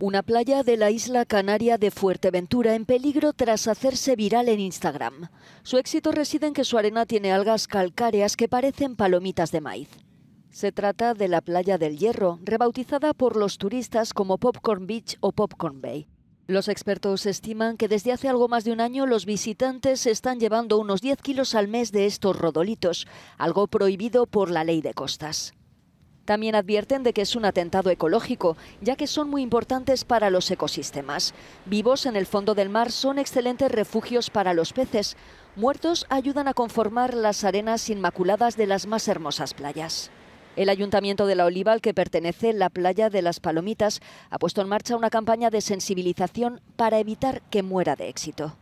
Una playa de la isla canaria de Fuerteventura en peligro tras hacerse viral en Instagram. Su éxito reside en que su arena tiene algas calcáreas que parecen palomitas de maíz. Se trata de la playa del Hierro, rebautizada por los turistas como Popcorn Beach o Popcorn Bay. Los expertos estiman que desde hace algo más de un año los visitantes están llevando unos 10 kilos al mes de estos rodolitos, algo prohibido por la ley de costas. También advierten de que es un atentado ecológico, ya que son muy importantes para los ecosistemas. Vivos en el fondo del mar son excelentes refugios para los peces. Muertos ayudan a conformar las arenas inmaculadas de las más hermosas playas. El Ayuntamiento de La Oliva, al que pertenece la playa de las Palomitas, ha puesto en marcha una campaña de sensibilización para evitar que muera de éxito.